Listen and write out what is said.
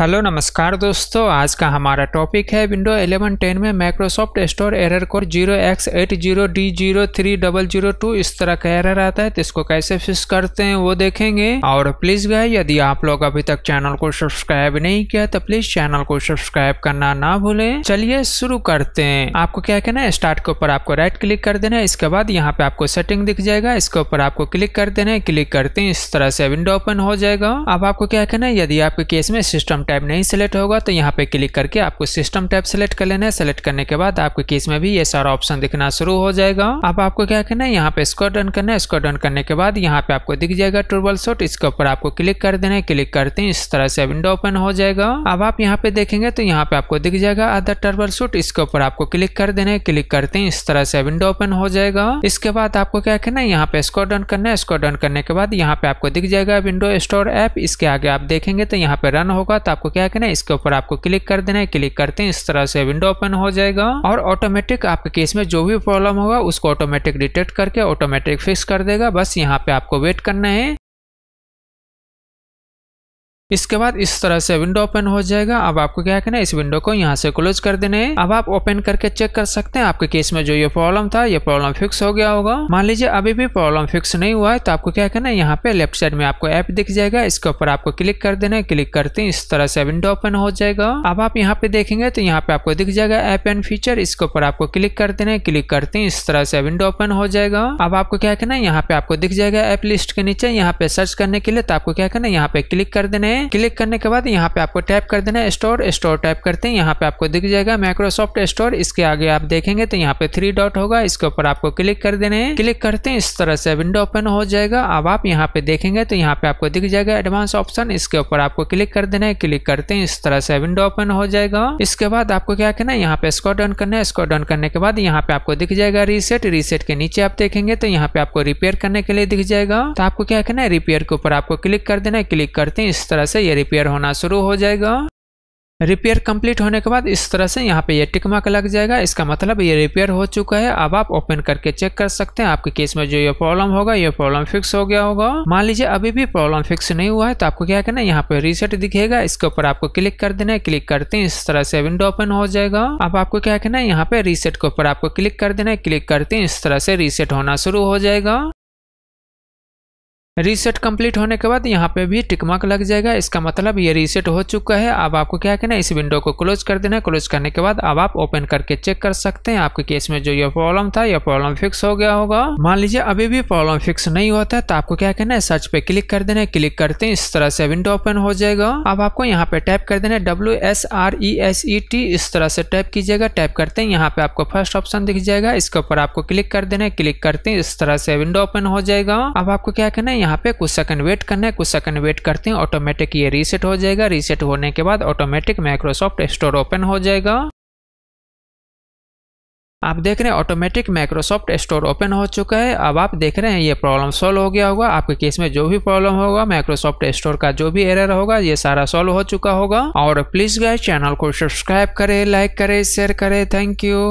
hello नमस्कार दोस्तों आज का हमारा टॉपिक है विंडो 10 में Microsoft store error code zero X eight zero D zero three double zero two इस तरह का एरर आता है तो इसको कैसे फिक्स करते हैं वो देखेंगे और प्लीज गए यदि आप लोग अभी तक चैनल को सब्सक्राइब नहीं किया तो प्लीज चैनल को सब्सक्राइब करना ना भूले चलिए शुरू करते हैं आपको क्या कहना है स्टार्ट के ऊपर आपको राइट क्लिक कर देना है इसके बाद यहाँ पे आपको सेटिंग दिख जाएगा इसके ऊपर आपको क्लिक कर देना है क्लिक करते हैं इस तरह से विंडो ओपन हो जाएगा अब आपको क्या कहना है यदि आपके केस में सिस्टम टैब नहीं सिलेक्ट होगा तो यहाँ पे क्लिक करके आपको सिस्टम टैब सिलेक्ट कर लेना है सिलेक्ट करने के बाद आपके केस में भी ये सारा ऑप्शन दिखना शुरू हो जाएगा अब आपको क्या करना है यहाँ पे स्कोर डन करना है स्कोर डन करने के बाद यहाँ पे आपको दिख जाएगा ट्रबल शॉट इसके ऊपर आपको क्लिक कर देना है क्लिक करते हैं इस तरह से विंडो ओपन हो जाएगा अब आप यहाँ पे देखेंगे तो यहाँ पे आपको दिख जाएगा अदर ट्रबल शॉट इसके ऊपर आपको क्लिक कर देना है क्लिक करते हैं इस तरह से विंडो ओपन हो जाएगा इसके बाद आपको क्या करना है यहाँ पे स्कोर डन करना है स्कोर डन करने के बाद यहाँ पे आपको दिख जाएगा विंडो स्टोर ऐप इसके आगे आप देखेंगे तो यहाँ पे रन होगा तो आपको क्या करना है इसके ऊपर आपको क्लिक कर देना है क्लिक करते हैं इस तरह से विंडो ओपन हो जाएगा और ऑटोमेटिक आपके केस में जो भी प्रॉब्लम होगा उसको ऑटोमेटिक डिटेक्ट करके ऑटोमेटिक फिक्स कर देगा बस यहाँ पे आपको वेट करना है इसके बाद इस तरह से विंडो ओपन हो जाएगा अब आपको क्या करना है इस विंडो को यहाँ से क्लोज कर देना है अब आप ओपन करके चेक कर सकते हैं आपके केस में जो ये प्रॉब्लम था ये प्रॉब्लम फिक्स हो गया होगा मान लीजिए अभी भी प्रॉब्लम फिक्स नहीं हुआ है तो आपको क्या करना है यहाँ पे लेफ्ट साइड में आपको ऐप दिख जाएगा इसके ऊपर आपको क्लिक कर देना है क्लिक करते हैं इस तरह से विंडो ओपन हो जाएगा अब आप यहाँ पे देखेंगे तो यहाँ पे आपको दिख जाएगा ऐप एंड फीचर इसके ऊपर आपको क्लिक कर देना है क्लिक करते हैं इस तरह से विंडो ओपन हो जाएगा अब आपको क्या करना है यहाँ पे आपको दिख जाएगा ऐप लिस्ट के नीचे यहाँ पे सर्च करने के लिए तो आपको क्या करना है यहाँ पे क्लिक कर देना है हैं क्लिक करने के बाद यहाँ पे आपको टैप कर देना है स्टोर स्टोर टैप करते हैं यहाँ पे आपको दिख जाएगा माइक्रोसॉफ्ट स्टोर इसके आगे आप देखेंगे तो यहाँ पे थ्री डॉट होगा इसके ऊपर आपको क्लिक कर देना है क्लिक करते हैं इस तरह से विंडो ओपन हो जाएगा अब आप यहाँ पे देखेंगे तो यहाँ पे आपको दिख जाएगा एडवांस ऑप्शन इसके ऊपर आपको क्लिक कर देना है क्लिक करते हैं इस तरह से विंडो ओपन हो जाएगा इसके बाद आपको क्या करना है यहाँ पे स्कोर डाउन करना है स्कोर डाउन करने के बाद यहाँ पे आपको दिख जाएगा रीसेट रीसेट के नीचे आप देखेंगे तो यहाँ पे आपको रिपेयर करने के लिए दिख जाएगा तो आपको क्या करना है रिपेयर के ऊपर आपको क्लिक कर देना है क्लिक करते हैं इस तरह से ये रिपेयर होना शुरू हो जाएगा रिपेयर कंप्लीट होने के बाद इस तरह से यहाँ पे ये टिक मार्क लग जाएगा इसका मतलब ये रिपेयर हो चुका है अब आप ओपन करके चेक कर सकते हैं आपके केस में जो ये प्रॉब्लम होगा ये प्रॉब्लम फिक्स हो गया होगा मान लीजिए अभी भी प्रॉब्लम फिक्स नहीं हुआ है तो आपको क्या करना है यहाँ पे रीसेट दिखेगा इसके ऊपर आपको क्लिक कर देना है क्लिक करते हैं इस तरह से विंडो ओपन हो जाएगा अब आपको क्या करना है यहाँ पे रीसेट के ऊपर आपको क्लिक कर देना है क्लिक करते हैं इस तरह से रीसेट होना शुरू हो जाएगा रीसेट कंप्लीट होने के बाद यहाँ पे भी टिकमार्क लग जाएगा इसका मतलब ये रीसेट हो चुका है अब आपको क्या करना है इस विंडो को क्लोज कर देना है क्लोज करने के बाद अब आप ओपन करके चेक कर सकते हैं आपके केस में जो ये प्रॉब्लम था यह प्रॉब्लम फिक्स हो गया होगा मान लीजिए अभी भी प्रॉब्लम फिक्स नहीं होता है तो आपको क्या करना है सर्च पे क्लिक कर देना है क्लिक करते हैं इस तरह से विंडो ओपन हो जाएगा अब आपको यहाँ पे टाइप कर देना है W S R E S E T इस तरह से टाइप कीजिएगा टाइप करते हैं यहाँ पे आपको फर्स्ट ऑप्शन दिख जाएगा इसके ऊपर आपको क्लिक कर देना है क्लिक करते हैं इस तरह से विंडो ओपन हो जाएगा अब आपको क्या करना है यहाँ पे कुछ सेकंड वेट करना है कुछ सेकंड वेट करते हैं ऑटोमेटिक ये रीसेट हो जाएगा रीसेट होने के बाद ऑटोमेटिक माइक्रोसॉफ्ट स्टोर ओपन हो जाएगा आप देख रहे हैं ऑटोमेटिक माइक्रोसॉफ्ट स्टोर ओपन हो चुका है अब आप देख रहे हैं ये प्रॉब्लम सॉल्व हो गया होगा आपके केस में जो भी प्रॉब्लम होगा माइक्रोसॉफ्ट स्टोर का जो भी एरर होगा ये सारा सॉल्व हो चुका होगा और प्लीज गाइस चैनल को सब्सक्राइब करें लाइक करें शेयर करें थैंक यू